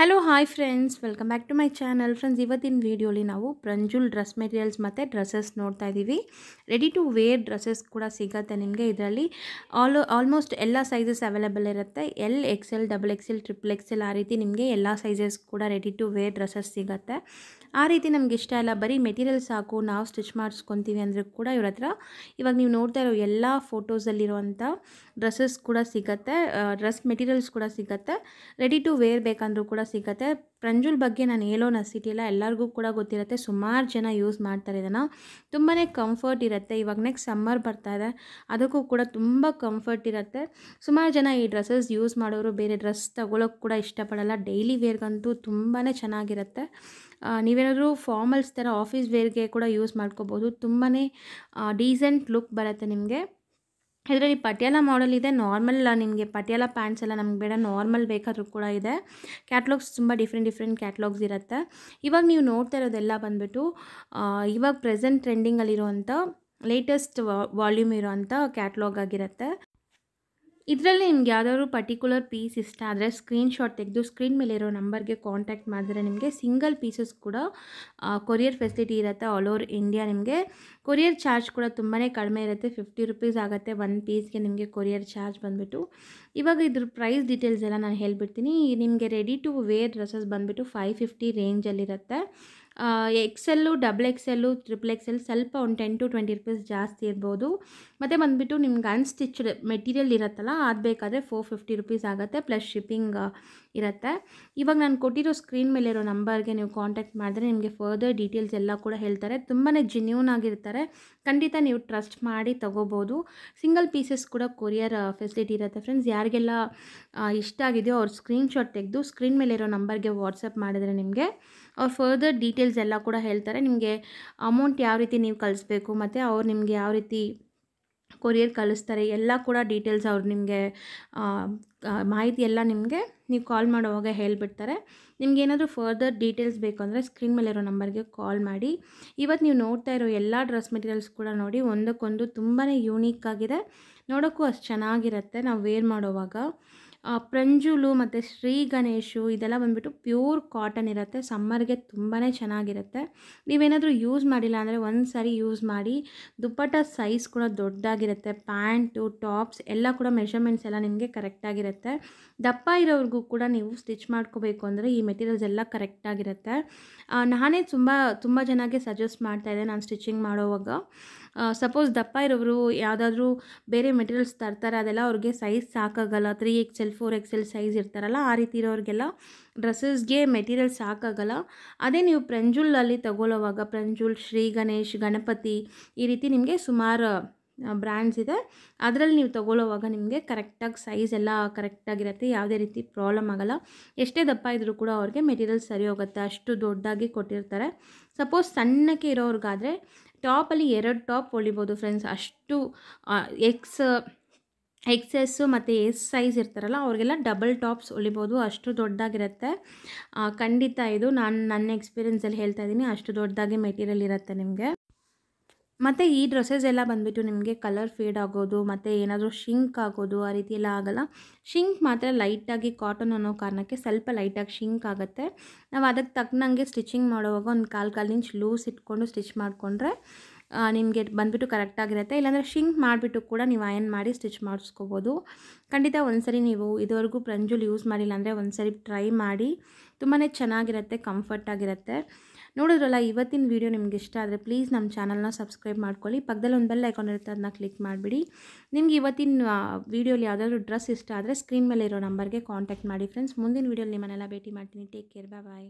hello hi friends welcome back to my channel friends ಇವತ್ತಿನ ವೀಡಿಯೋಲಿ ನಾವು ಪ್ರಂಜುಲ್ ಡ್ರೆಸ್ ಮೆಟೀರಿಯಲ್ಸ್ ಮತ್ತು ಡ್ರೆಸ್ಸಸ್ ನೋಡ್ತಾ ಇದ್ದೀವಿ ರೆಡಿ ಟು ವೇರ್ ಡ್ರೆಸ್ಸಸ್ ಕೂಡ ಸಿಗುತ್ತೆ ನಿಮಗೆ ಇದರಲ್ಲಿ ಆಲ್ ಆಲ್ಮೋಸ್ಟ್ ಎಲ್ಲ ಸೈಜಸ್ ಅವೈಲೇಬಲ್ ಇರುತ್ತೆ L X L double X XL triple XL ಆ ರೀತಿ ನಿಮಗೆ ಎಲ್ಲ ಸೈಜಸ್ ಕೂಡ ರೆಡಿ ಟು ವೇರ್ ಡ್ರೆಸ್ಸಸ್ ಸಿಗುತ್ತೆ ಆ ರೀತಿ ನಮ್ಗೆ ಇಷ್ಟ ಇಲ್ಲ ಬರೀ ಮೆಟೀರಿಯಲ್ ಸಾಕು ನಾವು ಸ್ಟಿಚ್ ಮಾಡಿಸ್ಕೊತೀವಿ ಅಂದರೆ ಕೂಡ ಇವ್ರ ಹತ್ರ ಇವಾಗ ನೀವು ನೋಡ್ತಾ ಇರೋ ಎಲ್ಲ ಫೋಟೋಸಲ್ಲಿರುವಂಥ ಡ್ರೆಸ್ಸಸ್ ಕೂಡ ಸಿಗುತ್ತೆ ಡ್ರೆಸ್ ಮೆಟೀರಿಯಲ್ಸ್ ಕೂಡ ಸಿಗುತ್ತೆ ರೆಡಿ ಟು ವೇರ್ ಬೇಕಂದರೂ ಕೂಡ ಸಿಗತ್ತೆ ಪ್ರಂಜುಲ್ ಬಗ್ಗೆ ನಾನು ಹೇಳೋ ನಸಿಟಿಲ್ಲ ಎಲ್ಲರಿಗೂ ಕೂಡ ಗೊತ್ತಿರುತ್ತೆ ಸುಮಾರು ಜನ ಯೂಸ್ ಮಾಡ್ತಾರೆ ಇದನ್ನು ತುಂಬಾ ಕಂಫರ್ಟ್ ಇರುತ್ತೆ ಇವಾಗ ನೆಕ್ಸ್ಟ್ ಸಮ್ಮರ್ ಬರ್ತಾ ಇದೆ ಅದಕ್ಕೂ ಕೂಡ ತುಂಬ ಕಂಫರ್ಟ್ ಇರುತ್ತೆ ಸುಮಾರು ಜನ ಈ ಡ್ರೆಸ್ಸಸ್ ಯೂಸ್ ಮಾಡೋರು ಬೇರೆ ಡ್ರೆಸ್ ತಗೊಳ್ಳೋಕೆ ಕೂಡ ಇಷ್ಟಪಡೋಲ್ಲ ಡೈಲಿ ವೇರ್ಗಂತೂ ತುಂಬಾ ಚೆನ್ನಾಗಿರುತ್ತೆ ನೀವೇನಾದರೂ ಫಾರ್ಮಲ್ಸ್ ಥರ ಆಫೀಸ್ ವೇರ್ಗೆ ಕೂಡ ಯೂಸ್ ಮಾಡ್ಕೋಬೋದು ತುಂಬಾ ಡೀಸೆಂಟ್ ಲುಕ್ ಬರುತ್ತೆ ನಿಮಗೆ ಇದರಲ್ಲಿ ಪಟ್ಯಾಲ ಮಾಡಲ್ ಇದೆ ನಾರ್ಮಲ್ ನಿಮಗೆ ಪಟ್ಯಾಲ ಪ್ಯಾಂಟ್ಸ್ ಎಲ್ಲ ನಮ್ಗೆ ಬೇಡ ನಾರ್ಮಲ್ ಬೇಕಾದರೂ ಕೂಡ ಇದೆ ಕ್ಯಾಟ್ಲಾಗ್ಸ್ ತುಂಬ ಡಿಫ್ರೆಂಟ್ ಡಿಫ್ರೆಂಟ್ ಕ್ಯಾಟ್ಲಾಗ್ಸ್ ಇರುತ್ತೆ ಇವಾಗ ನೀವು ನೋಡ್ತಾ ಇರೋದೆಲ್ಲ ಬಂದುಬಿಟ್ಟು ಇವಾಗ ಪ್ರೆಸೆಂಟ್ ಟ್ರೆಂಡಿಂಗಲ್ಲಿರುವಂಥ ಲೇಟೆಸ್ಟ್ ವಾಲ್ಯೂಮ್ ಇರೋವಂಥ ಕ್ಯಾಟ್ಲಾಗ್ ಆಗಿರುತ್ತೆ ಇದರಲ್ಲಿ ನಿಮ್ಗೆ ಯಾವುದಾದ್ರು ಪರ್ಟಿಕ್ಯುಲರ್ ಪೀಸ್ ಇಷ್ಟ ಆದರೆ ಸ್ಕ್ರೀನ್ಶಾಟ್ ತೆಗೆದು ಸ್ಕ್ರೀನ್ ಮೇಲೆ ಇರೋ ನಂಬರ್ಗೆ ಕಾಂಟ್ಯಾಕ್ಟ್ ಮಾಡಿದ್ರೆ ನಿಮಗೆ ಸಿಂಗಲ್ ಪೀಸಸ್ ಕೂಡ ಕೊರಿಯರ್ ಫೆಸಿಲಿಟಿ ಇರುತ್ತೆ ಆಲ್ ಓವರ್ ಇಂಡಿಯಾ ನಿಮಗೆ ಕೊರಿಯರ್ ಚಾರ್ಜ್ ಕೂಡ ತುಂಬಾ ಕಡಿಮೆ ಇರುತ್ತೆ ಫಿಫ್ಟಿ ರುಪೀಸ್ ಆಗುತ್ತೆ ಒನ್ ಪೀಸ್ಗೆ ನಿಮಗೆ ಕೊರಿಯರ್ ಚಾರ್ಜ್ ಬಂದುಬಿಟ್ಟು ಇವಾಗ ಇದ್ರ ಪ್ರೈಸ್ ಡೀಟೇಲ್ಸ್ ಎಲ್ಲ ನಾನು ಹೇಳಿಬಿಡ್ತೀನಿ ನಿಮಗೆ ರೆಡಿ ಟು ವೇರ್ ಡ್ರೆಸ್ಸಸ್ ಬಂದುಬಿಟ್ಟು ಫೈವ್ ಫಿಫ್ಟಿ ರೇಂಜಲ್ಲಿರುತ್ತೆ XL double XL triple XL ಸ್ವಲ್ಪ ಒಂದು ಟೆನ್ ಟು ಟ್ವೆಂಟಿ ರುಪೀಸ್ ಜಾಸ್ತಿ ಇರ್ಬೋದು ಮತ್ತು ಬಂದುಬಿಟ್ಟು ನಿಮ್ಗೆ ಅನ್ಸ್ಟಿಚ್ಡ್ ಮೆಟೀರಿಯಲ್ ಇರುತ್ತಲ್ಲ ಅದು ಬೇಕಾದರೆ ಫೋರ್ ಫಿಫ್ಟಿ ರುಪೀಸ್ ಆಗುತ್ತೆ ಪ್ಲಸ್ ಶಿಪ್ಪಿಂಗ್ ಇರುತ್ತೆ ಇವಾಗ ನಾನು ಕೊಟ್ಟಿರೋ ಸ್ಕ್ರೀನ್ ಮೇಲಿರೋ ನಂಬರ್ಗೆ ನೀವು ಕಾಂಟ್ಯಾಕ್ಟ್ ಮಾಡಿದ್ರೆ ನಿಮಗೆ ಫರ್ದರ್ ಡೀಟೇಲ್ಸ್ ಎಲ್ಲ ಕೂಡ ಹೇಳ್ತಾರೆ ತುಂಬಾ ಜೆನ್ಯೂನ್ ಆಗಿರ್ತಾರೆ ಖಂಡಿತ ನೀವು ಟ್ರಸ್ಟ್ ಮಾಡಿ ತೊಗೋಬೋದು ಸಿಂಗಲ್ ಪೀಸಸ್ ಕೂಡ ಕೊರಿಯರ್ ಫೆಸಿಲಿಟಿ ಇರುತ್ತೆ ಫ್ರೆಂಡ್ಸ್ ಯಾರಿಗೆಲ್ಲ ಇಷ್ಟ ಆಗಿದೆಯೋ ಅವ್ರು ಸ್ಕ್ರೀನ್ಶಾಟ್ ತೆಗೆದು ಸ್ಕ್ರೀನ್ ಮೇಲೆ ಇರೋ ನಂಬರ್ಗೆ ವಾಟ್ಸಪ್ ಮಾಡಿದರೆ ನಿಮಗೆ ಅವ್ರು ಫರ್ದರ್ ಡೀಟೇಲ್ಸ್ ಎಲ್ಲ ಕೂಡ ಹೇಳ್ತಾರೆ ನಿಮಗೆ ಅಮೌಂಟ್ ಯಾವ ರೀತಿ ನೀವು ಕಳಿಸ್ಬೇಕು ಮತ್ತು ಅವ್ರು ನಿಮಗೆ ಯಾವ ರೀತಿ ಕೊರಿಯರ್ ಕಳಿಸ್ತಾರೆ ಎಲ್ಲ ಕೂಡ ಡೀಟೇಲ್ಸ್ ಅವ್ರು ನಿಮಗೆ ಮಾಹಿತಿ ಎಲ್ಲ ನಿಮಗೆ ನೀವು ಕಾಲ್ ಮಾಡುವಾಗ ಹೇಳಿಬಿಡ್ತಾರೆ ನಿಮ್ಗೆ ಏನಾದರೂ ಫರ್ದರ್ ಡೀಟೇಲ್ಸ್ ಬೇಕು ಅಂದರೆ ಸ್ಕ್ರೀನ್ ಮೇಲಿರೋ ನಂಬರ್ಗೆ ಕಾಲ್ ಮಾಡಿ ಇವತ್ತು ನೀವು ನೋಡ್ತಾ ಇರೋ ಎಲ್ಲ ಡ್ರೆಸ್ ಮೆಟೀರಿಯಲ್ಸ್ ಕೂಡ ನೋಡಿ ಒಂದಕ್ಕೊಂದು ತುಂಬಾ ಯೂನೀಕ್ ಆಗಿದೆ ನೋಡೋಕ್ಕೂ ಅಷ್ಟು ಚೆನ್ನಾಗಿರುತ್ತೆ ನಾವು ವೇರ್ ಮಾಡೋವಾಗ ಪ್ರಂಜುಲು ಮತ್ತು ಶ್ರೀ ಗಣೇಶು ಇದೆಲ್ಲ ಬಂದುಬಿಟ್ಟು ಪ್ಯೂರ್ ಕಾಟನ್ ಇರುತ್ತೆ ಸಮ್ಮರ್ಗೆ ತುಂಬಾ ಚೆನ್ನಾಗಿರುತ್ತೆ ನೀವೇನಾದರೂ ಯೂಸ್ ಮಾಡಿಲ್ಲ ಅಂದರೆ ಒಂದು ಸಾರಿ ಯೂಸ್ ಮಾಡಿ ದುಪ್ಪಟ್ಟ ಸೈಜ್ ಕೂಡ ದೊಡ್ಡದಾಗಿರುತ್ತೆ ಪ್ಯಾಂಟು ಟಾಪ್ಸ್ ಎಲ್ಲ ಕೂಡ ಮೆಷರ್ಮೆಂಟ್ಸ್ ಎಲ್ಲ ನಿಮಗೆ ಕರೆಕ್ಟಾಗಿರುತ್ತೆ ದಪ್ಪ ಇರೋರಿಗೂ ಕೂಡ ನೀವು ಸ್ಟಿಚ್ ಮಾಡ್ಕೋಬೇಕು ಅಂದರೆ ಈ ಮೆಟೀರಿಯಲ್ಸ್ ಎಲ್ಲ ಕರೆಕ್ಟಾಗಿರುತ್ತೆ ನಾನೇ ತುಂಬ ತುಂಬ ಜನಕ್ಕೆ ಸಜೆಸ್ಟ್ ಮಾಡ್ತಾಯಿದ್ದೆ ನಾನು ಸ್ಟಿಚಿಂಗ್ ಮಾಡೋವಾಗ ಸಪೋಸ್ ದಪ್ಪ ಇರೋರು ಯಾವುದಾದ್ರೂ ಬೇರೆ ಮೆಟೀರಿಯಲ್ಸ್ ತರ್ತಾರೆ ಅದೆಲ್ಲ ಅವ್ರಿಗೆ ಸೈಜ್ ಸಾಕಾಗಲ್ಲ three X L four X L size ಇರ್ತಾರಲ್ಲ ಆ ರೀತಿ ಇರೋರಿಗೆಲ್ಲ ಡ್ರೆಸ್ಸಸ್ಗೆ ಮೆಟೀರಿಯಲ್ ಸಾಕಾಗಲ್ಲ ಅದೇ ನೀವು ಪ್ರಂಜುಲಲ್ಲಿ ತಗೊಳ್ಳೋವಾಗ ಪ್ರಂಜುಲ್ ಶ್ರೀ ಗಣೇಶ್ ಗಣಪತಿ ಈ ರೀತಿ ನಿಮಗೆ ಸುಮಾರು ಬ್ರ್ಯಾಂಡ್ಸ್ ಇದೆ ಅದರಲ್ಲಿ ನೀವು ತಗೊಳ್ಳೋವಾಗ ನಿಮಗೆ ಕರೆಕ್ಟಾಗಿ ಸೈಜ್ ಎಲ್ಲ ಕರೆಕ್ಟಾಗಿರುತ್ತೆ ಯಾವುದೇ ರೀತಿ ಪ್ರಾಬ್ಲಮ್ ಆಗೋಲ್ಲ ಎಷ್ಟೇ ದಪ್ಪ ಇದ್ದರೂ ಕೂಡ ಅವ್ರಿಗೆ ಮೆಟೀರಿಯಲ್ ಸರಿ ಹೋಗುತ್ತೆ ಅಷ್ಟು ದೊಡ್ಡದಾಗಿ ಕೊಟ್ಟಿರ್ತಾರೆ ಸಪೋಸ್ ಸಣ್ಣಕ್ಕೆ ಇರೋರಿಗಾದರೆ ಟಾಪಲ್ಲಿ ಎರಡು ಟಾಪ್ ಹೊಳಿಬೋದು ಫ್ರೆಂಡ್ಸ್ ಅಷ್ಟು ಎಕ್ಸ್ ಎಸ್ ಮತ್ತು ಎಸ್ ಸೈಜ್ ಇರ್ತಾರಲ್ಲ ಅವ್ರಿಗೆಲ್ಲ ಡಬಲ್ ಟಾಪ್ಸ್ ಹೊಳಿಬೋದು ಅಷ್ಟು ದೊಡ್ಡದಾಗಿರುತ್ತೆ ಖಂಡಿತ ಇದು ನಾನು ನನ್ನ ಎಕ್ಸ್ಪೀರಿಯೆನ್ಸಲ್ಲಿ ಹೇಳ್ತಾ ಇದ್ದೀನಿ ಅಷ್ಟು ದೊಡ್ಡದಾಗಿ ಮೆಟೀರಿಯಲ್ ಇರುತ್ತೆ ನಿಮಗೆ ಮತ್ತು ಈ ಡ್ರೆಸ್ಸಸ್ ಎಲ್ಲ ಬಂದುಬಿಟ್ಟು ನಿಮಗೆ ಕಲರ್ ಫೇಡ್ ಆಗೋದು ಮತ್ತು ಏನಾದರೂ ಶಿಂಕ್ ಆಗೋದು ಆ ರೀತಿ ಎಲ್ಲ ಆಗೋಲ್ಲ ಶಿಂಕ್ ಮಾತ್ರ ಲೈಟಾಗಿ ಕಾಟನ್ ಅನ್ನೋ ಕಾರಣಕ್ಕೆ ಸ್ವಲ್ಪ ಲೈಟಾಗಿ ಶಿಂಕ್ ಆಗುತ್ತೆ ನಾವು ಅದಕ್ಕೆ ತಕ್ಕನಂಗೆ ಸ್ಟಿಚಿಂಗ್ ಮಾಡುವಾಗ ಒಂದು ಕಾಲು ಕಾಲು ಇಂಚ್ ಲೂಸ್ ಇಟ್ಕೊಂಡು ಸ್ಟಿಚ್ ಮಾಡಿಕೊಂಡ್ರೆ ನಿಮಗೆ ಬಂದುಬಿಟ್ಟು ಕರೆಕ್ಟಾಗಿರುತ್ತೆ ಇಲ್ಲಾಂದರೆ ಶಿಂಕ್ ಮಾಡಿಬಿಟ್ಟು ಕೂಡ ನೀವು ಅಯನ್ ಮಾಡಿ ಸ್ಟಿಚ್ ಮಾಡಿಸ್ಕೋಬೋದು ಖಂಡಿತ ಒಂದ್ಸರಿ ನೀವು ಇದುವರೆಗೂ ಪ್ರಂಜುಲ್ ಯೂಸ್ ಮಾಡಿಲ್ಲ ಅಂದರೆ ಒಂದ್ಸರಿ ಟ್ರೈ ಮಾಡಿ ತುಂಬಾ ಚೆನ್ನಾಗಿರುತ್ತೆ ಕಂಫರ್ಟಾಗಿರುತ್ತೆ ನೋಡಿದ್ರಲ್ಲ ಇವತ್ತಿನ ವೀಡಿಯೋ ನಿಮ್ಗೆ ಇಷ್ಟ ಆದರೆ ಪ್ಲೀಸ್ ನಮ್ಮ ಚಾನಲ್ನ ಸಬ್ಸ್ಕ್ರೈಬ್ ಮಾಡ್ಕೊಳ್ಳಿ ಪಕ್ಕದಲ್ಲಿ ಒಂದು ಬೆಲ್ ಐಕಾನ್ ಇರುತ್ತೆ ಅದನ್ನ ಕ್ಲಿಕ್ ಮಾಡಿಬಿಡಿ ನಿಮ್ಗೆ ಇವತ್ತಿನ ವೀಡಿಯೋಲಿ ಯಾವುದಾದ್ರೂ ಡ್ರೆಸ್ ಇಷ್ಟ ಆದರೆ ಸ್ಕ್ರೀನ್ ಮೇಲೆ ಇರೋ ನಂಬರ್ಗೆ ಕಾಂಟ್ಯಾಕ್ಟ್ ಮಾಡಿ ಫ್ರೆಂಡ್ಸ್ ಮುಂದಿನ ವೀಡಿಯೋಲಿ ನಿಮ್ಮನ್ನೆಲ್ಲ ಭೇಟಿ ಮಾಡ್ತೀನಿ ಟೇಕ್ ಕೇರ್ ಬಾಯ್